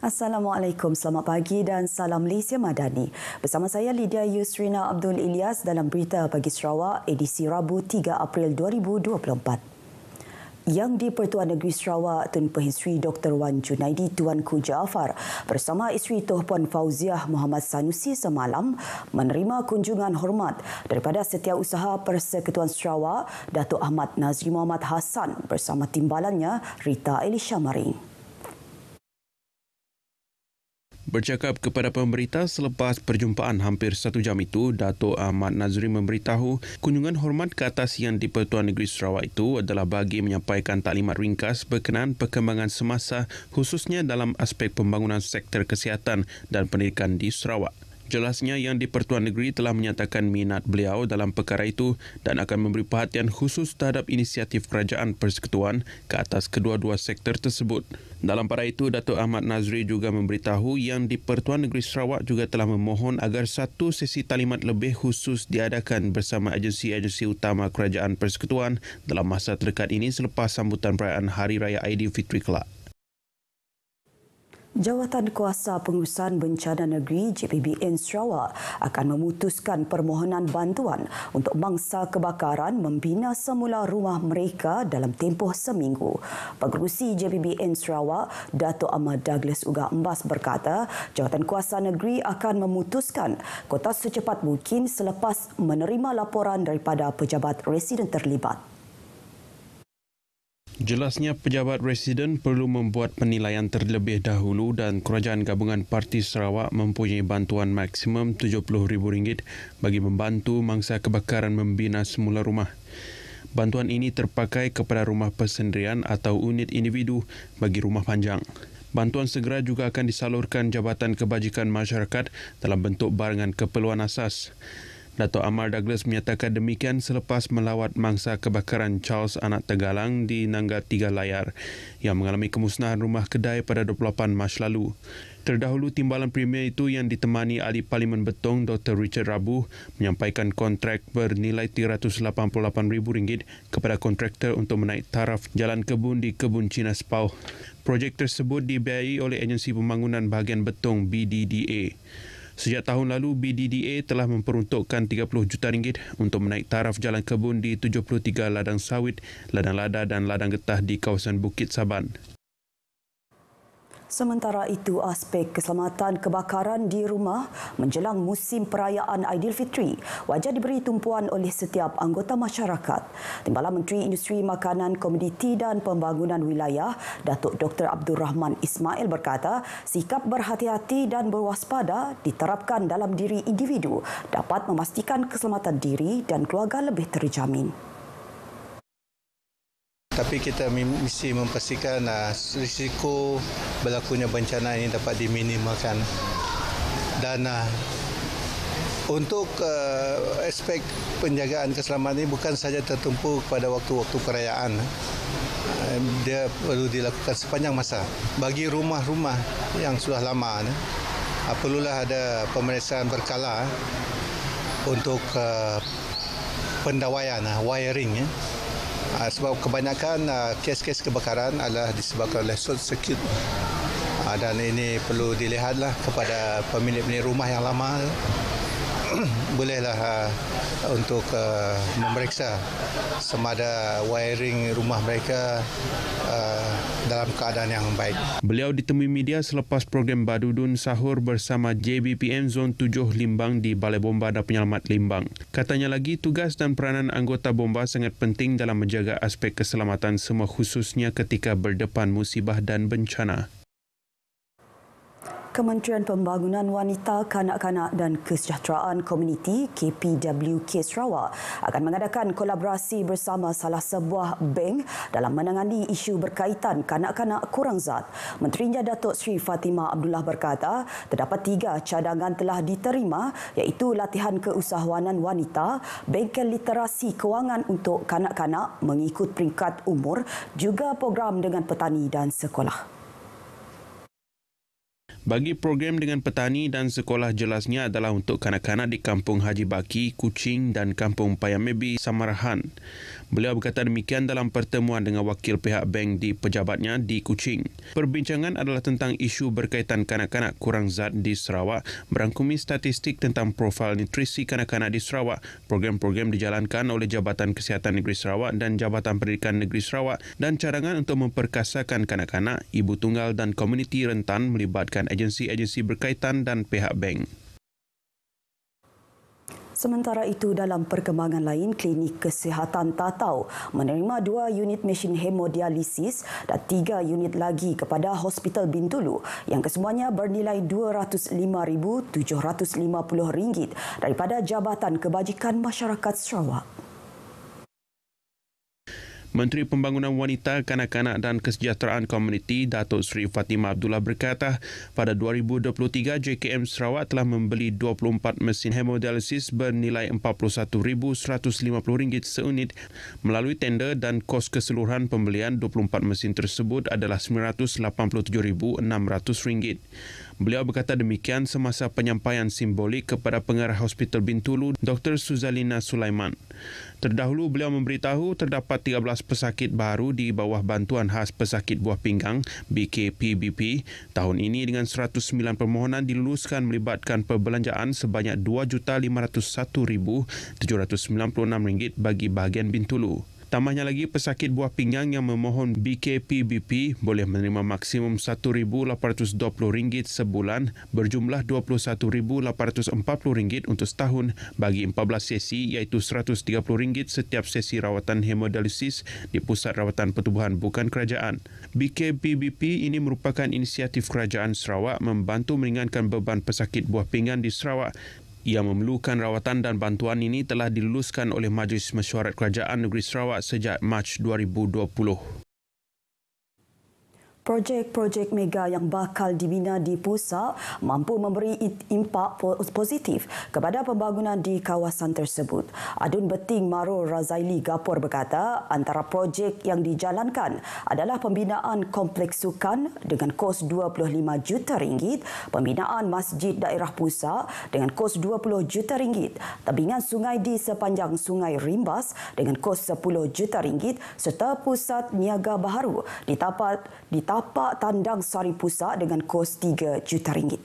Assalamualaikum, selamat pagi dan salam Malaysia Madani. Bersama saya Lydia Yusrina Abdul Ilyas dalam Berita Pagi Sarawak edisi Rabu 3 April 2024. Yang di-Pertuan Negeri Sarawak, Tun Pahin Sri Dr. Wan Junaidi Tuan Tuanku Jaafar bersama isteri Toh Puan Fauziah Muhammad Sanusi semalam menerima kunjungan hormat daripada Setiausaha Persekutuan Sarawak, Datuk Ahmad Nazri Muhammad Hassan bersama timbalannya Rita Elisha Maring. Bercakap kepada pemberita selepas perjumpaan hampir satu jam itu, Dato' Ahmad Nazri memberitahu kunjungan hormat ke atas yang di Pertuan Negeri Sarawak itu adalah bagi menyampaikan taklimat ringkas berkenaan perkembangan semasa khususnya dalam aspek pembangunan sektor kesihatan dan pendidikan di Sarawak. Jelasnya yang di-Pertuan Negeri telah menyatakan minat beliau dalam perkara itu dan akan memberi perhatian khusus terhadap inisiatif Kerajaan Persekutuan ke atas kedua-dua sektor tersebut. Dalam para itu, Datuk Ahmad Nazri juga memberitahu yang di-Pertuan Negeri Sarawak juga telah memohon agar satu sesi talimat lebih khusus diadakan bersama agensi-agensi utama Kerajaan Persekutuan dalam masa terdekat ini selepas sambutan perayaan Hari Raya Aidilfitri Kelak. Jawatan Kuasa Pengurusan Bencana Negeri JPBN Sarawak akan memutuskan permohonan bantuan untuk mangsa kebakaran membina semula rumah mereka dalam tempoh seminggu. Pengurusi JPBN Sarawak, Dato Ahmad Douglas Uga Embas berkata, Jawatan Kuasa Negeri akan memutuskan kota secepat mungkin selepas menerima laporan daripada pejabat residen terlibat. Jelasnya pejabat residen perlu membuat penilaian terlebih dahulu dan Kerajaan Gabungan Parti Sarawak mempunyai bantuan maksimum RM70,000 bagi membantu mangsa kebakaran membina semula rumah. Bantuan ini terpakai kepada rumah persendirian atau unit individu bagi rumah panjang. Bantuan segera juga akan disalurkan Jabatan Kebajikan Masyarakat dalam bentuk barangan keperluan asas. Dato' Amar Douglas menyatakan demikian selepas melawat mangsa kebakaran Charles Anak Tegalang di Nangga Tiga Layar yang mengalami kemusnahan rumah kedai pada 28 Mac lalu. Terdahulu timbalan premier itu yang ditemani ahli Parlimen Betong Dr. Richard Rabu menyampaikan kontrak bernilai RM388,000 kepada kontraktor untuk menaik taraf jalan kebun di Kebun Cina Spau. Projek tersebut dibiayai oleh agensi pembangunan bahagian Betong BDDA. Sejak tahun lalu, BDDA telah memperuntukkan 30 juta ringgit untuk menaik taraf jalan kebun di 73 ladang sawit, ladang lada dan ladang getah di kawasan Bukit Saban. Sementara itu, aspek keselamatan kebakaran di rumah menjelang musim perayaan Aidilfitri wajar diberi tumpuan oleh setiap anggota masyarakat. Timbalan Menteri Industri Makanan, Komoditi dan Pembangunan Wilayah, Datuk Dr. Abdul Rahman Ismail berkata, sikap berhati-hati dan berwaspada diterapkan dalam diri individu dapat memastikan keselamatan diri dan keluarga lebih terjamin tapi kita mesti memastikan uh, ah, risiko berlakunya bencana ini dapat diminimalkan dan uh, untuk uh, aspek penjagaan keselamatan ini bukan saja tertumpu pada waktu-waktu perayaan dia perlu dilakukan sepanjang masa bagi rumah-rumah yang sudah lama perlulah ada pemeriksaan berkala untuk pendawaian wiring ya. Ah, sebab kebanyakan ah, kes-kes kebakaran adalah disebabkan oleh short circuit ah, dan ini perlu dilihatlah kepada pemilik-pemilik rumah yang lama bolehlah uh, untuk uh, memeriksa semada wiring rumah mereka uh, dalam keadaan yang baik. Beliau ditemui media selepas program Badudun Sahur bersama JBPM Zon 7 Limbang di Balai Bomba dan Penyelamat Limbang. Katanya lagi, tugas dan peranan anggota bomba sangat penting dalam menjaga aspek keselamatan semua khususnya ketika berdepan musibah dan bencana. Kementerian Pembangunan Wanita, Kanak-kanak dan Kesejahteraan Komuniti KPWK Sarawak akan mengadakan kolaborasi bersama salah sebuah bank dalam menangani isu berkaitan kanak-kanak kurang zat. Menterinya Datuk Sri Fatimah Abdullah berkata, terdapat tiga cadangan telah diterima iaitu latihan keusahawanan wanita, bengkel literasi kewangan untuk kanak-kanak mengikut peringkat umur, juga program dengan petani dan sekolah. Bagi program dengan petani dan sekolah jelasnya adalah untuk kanak-kanak di Kampung Haji Baki, Kuching dan Kampung Payamebi, Samarahan. Beliau berkata demikian dalam pertemuan dengan wakil pihak bank di pejabatnya di Kuching. Perbincangan adalah tentang isu berkaitan kanak-kanak kurang zat di Sarawak merangkumi statistik tentang profil nutrisi kanak-kanak di Sarawak. Program-program dijalankan oleh Jabatan Kesihatan Negeri Sarawak dan Jabatan Pendidikan Negeri Sarawak dan cadangan untuk memperkasakan kanak-kanak, ibu tunggal dan komuniti rentan melibatkan agensi-agensi berkaitan dan pihak bank. Sementara itu dalam perkembangan lain, klinik kesihatan Tatau menerima dua unit mesin hemodialisis dan tiga unit lagi kepada Hospital Bintulu yang kesemuanya bernilai RM205,750 daripada Jabatan Kebajikan Masyarakat Sarawak. Menteri Pembangunan Wanita, Kanak-kanak dan Kesejahteraan Komuniti Datuk Seri Fatimah Abdullah berkata, pada 2023 JKM Sarawak telah membeli 24 mesin hemodialisis bernilai RM41,150 seunit melalui tender dan kos keseluruhan pembelian 24 mesin tersebut adalah RM987,600. Beliau berkata demikian semasa penyampaian simbolik kepada pengarah Hospital Bintulu, Dr. Suzalina Sulaiman. Terdahulu, beliau memberitahu terdapat 13 pesakit baru di bawah bantuan khas pesakit buah pinggang BKPBP tahun ini dengan 109 permohonan diluluskan melibatkan perbelanjaan sebanyak RM2,501,796 bagi bahagian Bintulu. Tambahnya lagi, pesakit buah pinggang yang memohon BKPBP boleh menerima maksimum RM1,820 sebulan berjumlah RM21,840 untuk setahun bagi 14 sesi iaitu RM130 setiap sesi rawatan hemodialisis di Pusat Rawatan Pertubuhan Bukan Kerajaan. BKPBP ini merupakan inisiatif Kerajaan Sarawak membantu meringankan beban pesakit buah pinggang di Sarawak ia memerlukan rawatan dan bantuan ini telah diluluskan oleh Majlis Mesyuarat Kerajaan Negeri Sarawak sejak Mac 2020. Projek-projek mega yang bakal dibina di pusat mampu memberi impak positif kepada pembangunan di kawasan tersebut. Adun Beting Maro Razaili Gapur berkata antara projek yang dijalankan adalah pembinaan kompleks sukan dengan kos 25 juta ringgit, pembinaan masjid daerah pusat dengan kos 20 juta ringgit, tebingan sungai di sepanjang sungai Rimbas dengan kos 10 juta ringgit serta pusat niaga baharu di ditapak lapak tandang sari pusat dengan kos 3 juta ringgit.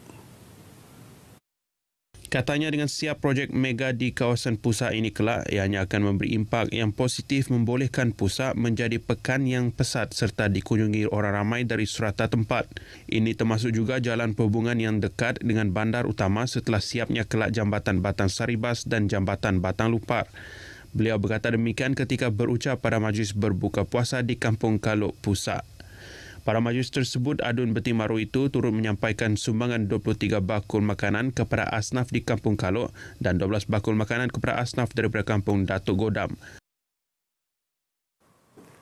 Katanya dengan siap projek mega di kawasan pusat ini kelak, ia akan memberi impak yang positif membolehkan pusat menjadi pekan yang pesat serta dikunjungi orang ramai dari serata tempat. Ini termasuk juga jalan perhubungan yang dekat dengan bandar utama setelah siapnya kelak jambatan Batang Saribas dan jambatan Batang Lupar. Beliau berkata demikian ketika berucap pada majlis berbuka puasa di Kampung Kalok Pusat. Para majlis tersebut Adun Beti Maru itu turut menyampaikan sumbangan 23 bakul makanan kepada asnaf di Kampung Kalok dan 12 bakul makanan kepada asnaf daripada Kampung Datuk Godam.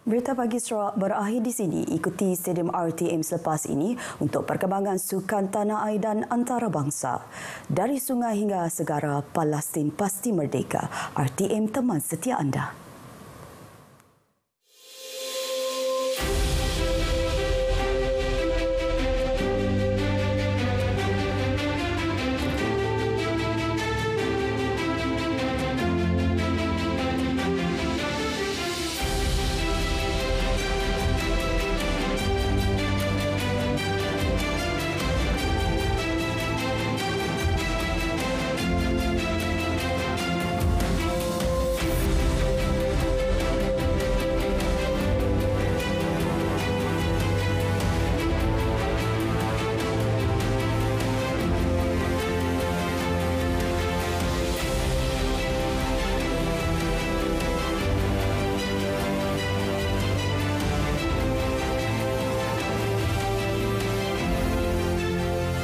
Berita pagi Sarawak berakhir di sini. Ikuti Stadium RTM selepas ini untuk perkembangan sukan tanah air dan antarabangsa. Dari sungai hingga segara, Palestin pasti merdeka. RTM teman setia anda.